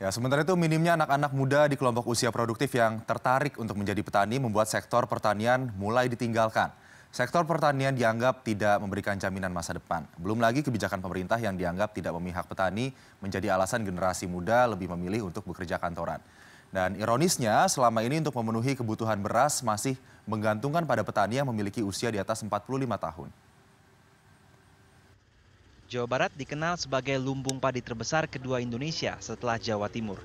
Ya, sementara itu minimnya anak-anak muda di kelompok usia produktif yang tertarik untuk menjadi petani membuat sektor pertanian mulai ditinggalkan. Sektor pertanian dianggap tidak memberikan jaminan masa depan. Belum lagi kebijakan pemerintah yang dianggap tidak memihak petani menjadi alasan generasi muda lebih memilih untuk bekerja kantoran. Dan ironisnya, selama ini untuk memenuhi kebutuhan beras masih menggantungkan pada petani yang memiliki usia di atas 45 tahun. Jawa Barat dikenal sebagai lumbung padi terbesar kedua Indonesia setelah Jawa Timur.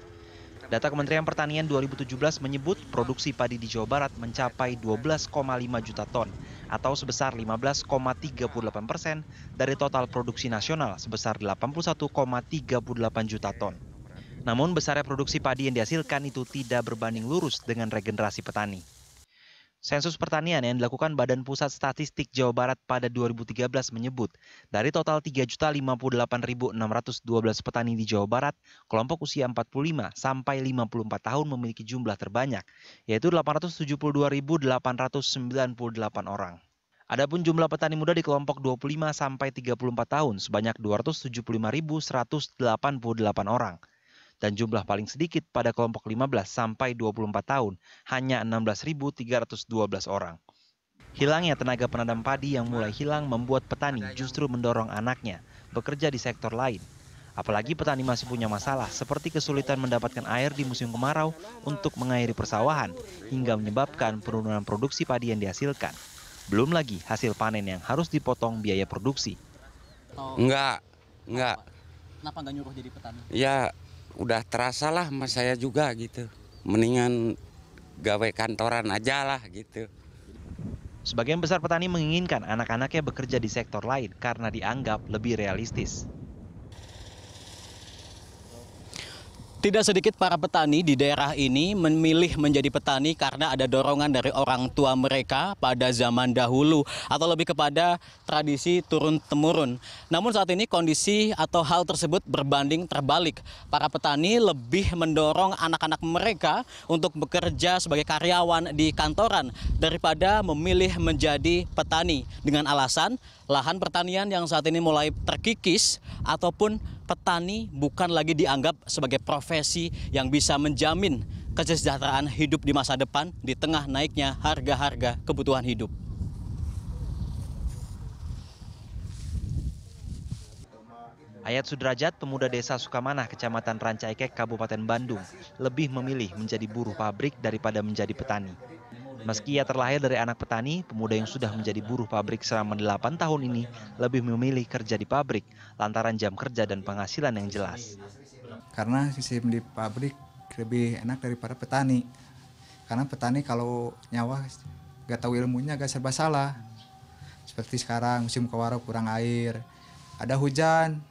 Data Kementerian Pertanian 2017 menyebut produksi padi di Jawa Barat mencapai 12,5 juta ton atau sebesar 15,38 persen dari total produksi nasional sebesar 81,38 juta ton. Namun besarnya produksi padi yang dihasilkan itu tidak berbanding lurus dengan regenerasi petani. Sensus pertanian yang dilakukan Badan Pusat Statistik Jawa Barat pada 2013 menyebut, dari total 3.058.612 petani di Jawa Barat, kelompok usia 45 sampai 54 tahun memiliki jumlah terbanyak, yaitu 872.898 orang. Adapun jumlah petani muda di kelompok 25 sampai 34 tahun sebanyak 275.188 orang dan jumlah paling sedikit pada kelompok 15 sampai 24 tahun, hanya 16.312 orang. Hilangnya tenaga penanam padi yang mulai hilang membuat petani justru mendorong anaknya bekerja di sektor lain. Apalagi petani masih punya masalah seperti kesulitan mendapatkan air di musim kemarau untuk mengairi persawahan hingga menyebabkan penurunan produksi padi yang dihasilkan. Belum lagi hasil panen yang harus dipotong biaya produksi. Enggak, enggak. Kenapa enggak nyuruh jadi petani? Ya, udah terasa lah sama saya juga gitu. Mendingan gawe kantoran aja lah gitu. Sebagian besar petani menginginkan anak-anaknya bekerja di sektor lain karena dianggap lebih realistis. Tidak sedikit para petani di daerah ini memilih menjadi petani karena ada dorongan dari orang tua mereka pada zaman dahulu atau lebih kepada tradisi turun-temurun. Namun saat ini kondisi atau hal tersebut berbanding terbalik. Para petani lebih mendorong anak-anak mereka untuk bekerja sebagai karyawan di kantoran daripada memilih menjadi petani dengan alasan lahan pertanian yang saat ini mulai terkikis ataupun petani bukan lagi dianggap sebagai profesi yang bisa menjamin kesejahteraan hidup di masa depan di tengah naiknya harga-harga kebutuhan hidup. Ayat Sudrajat, pemuda desa Sukamanah, Kecamatan Rancaikek, Kabupaten Bandung, lebih memilih menjadi buruh pabrik daripada menjadi petani. Meski ia terlahir dari anak petani, pemuda yang sudah menjadi buruh pabrik selama 8 tahun ini lebih memilih kerja di pabrik lantaran jam kerja dan penghasilan yang jelas. Karena sistem di pabrik lebih enak daripada petani. Karena petani kalau nyawa gak tahu ilmunya gak serba salah. Seperti sekarang musim kewarau kurang air, ada hujan,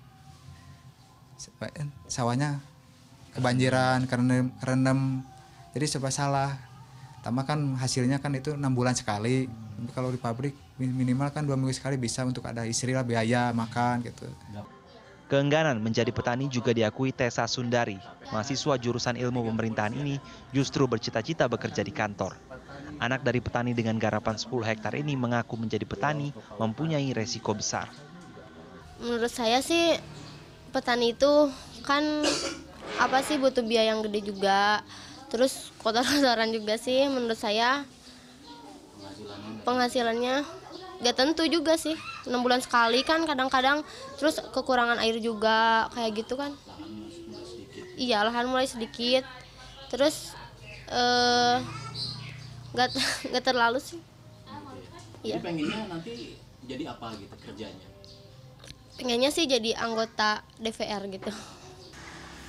sawahnya kebanjiran, karena rendam, jadi serba salah Tama kan hasilnya kan itu enam bulan sekali. Tapi kalau di pabrik minimal kan dua minggu sekali bisa untuk ada istri lah biaya makan gitu. Keengganan menjadi petani juga diakui Tessa Sundari. Mahasiswa jurusan ilmu pemerintahan ini justru bercita-cita bekerja di kantor. Anak dari petani dengan garapan 10 hektar ini mengaku menjadi petani mempunyai resiko besar. Menurut saya sih petani itu kan apa sih butuh biaya yang gede juga terus kotor-kotoran juga sih menurut saya penghasilannya gak tentu juga sih enam bulan sekali kan kadang-kadang terus kekurangan air juga kayak gitu kan iya lahan mulai sedikit terus eh gak, gak terlalu sih jadi iya. pengennya nanti jadi apa gitu kerjanya pengennya sih jadi anggota DVR gitu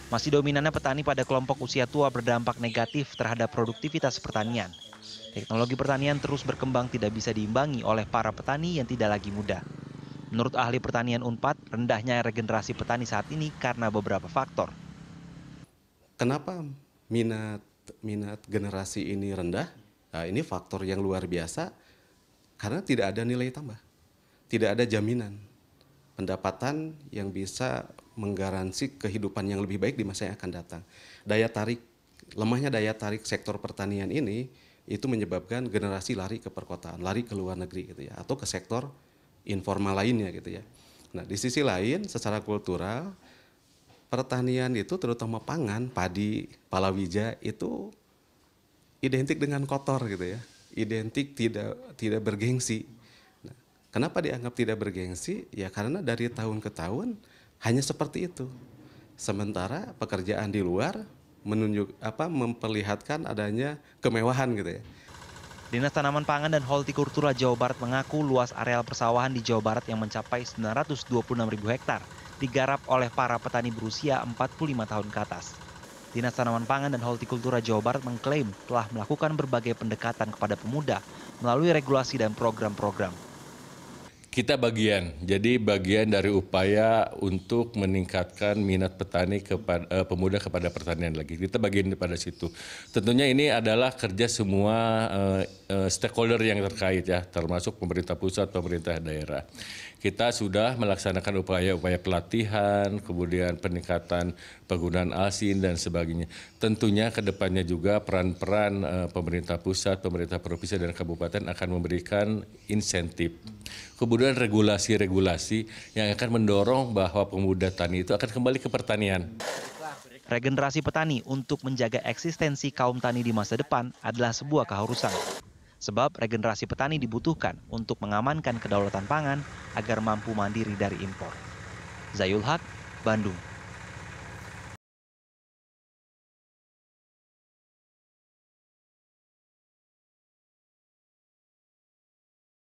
masih dominannya petani pada kelompok usia tua berdampak negatif terhadap produktivitas pertanian. Teknologi pertanian terus berkembang tidak bisa diimbangi oleh para petani yang tidak lagi muda. Menurut ahli pertanian UNPAD, rendahnya regenerasi petani saat ini karena beberapa faktor. Kenapa minat minat generasi ini rendah? Nah, ini faktor yang luar biasa karena tidak ada nilai tambah, tidak ada jaminan pendapatan yang bisa menggaransi kehidupan yang lebih baik di masa yang akan datang. Daya tarik lemahnya daya tarik sektor pertanian ini itu menyebabkan generasi lari ke perkotaan, lari ke luar negeri gitu ya, atau ke sektor informal lainnya gitu ya. Nah, di sisi lain secara kultural pertanian itu terutama pangan, padi, palawija itu identik dengan kotor gitu ya. Identik tidak tidak bergengsi. Nah, kenapa dianggap tidak bergengsi? Ya karena dari tahun ke tahun hanya seperti itu. Sementara pekerjaan di luar menunjuk apa memperlihatkan adanya kemewahan gitu ya. Dinas Tanaman Pangan dan Holtikultura Jawa Barat mengaku luas areal persawahan di Jawa Barat yang mencapai 926 ribu hektar digarap oleh para petani berusia 45 tahun ke atas. Dinas Tanaman Pangan dan Holtikultura Jawa Barat mengklaim telah melakukan berbagai pendekatan kepada pemuda melalui regulasi dan program-program kita bagian. Jadi bagian dari upaya untuk meningkatkan minat petani kepada eh, pemuda kepada pertanian lagi. Kita bagian pada situ. Tentunya ini adalah kerja semua eh, eh, stakeholder yang terkait ya, termasuk pemerintah pusat, pemerintah daerah kita sudah melaksanakan upaya-upaya pelatihan, kemudian peningkatan penggunaan ASIN dan sebagainya. Tentunya ke depannya juga peran-peran eh, pemerintah pusat, pemerintah provinsi dan kabupaten akan memberikan insentif. Kemudian regulasi-regulasi yang akan mendorong bahwa pemuda tani itu akan kembali ke pertanian. Regenerasi petani untuk menjaga eksistensi kaum tani di masa depan adalah sebuah keharusan. Sebab regenerasi petani dibutuhkan untuk mengamankan kedaulatan pangan agar mampu mandiri dari impor. Zayul Haq, Bandung.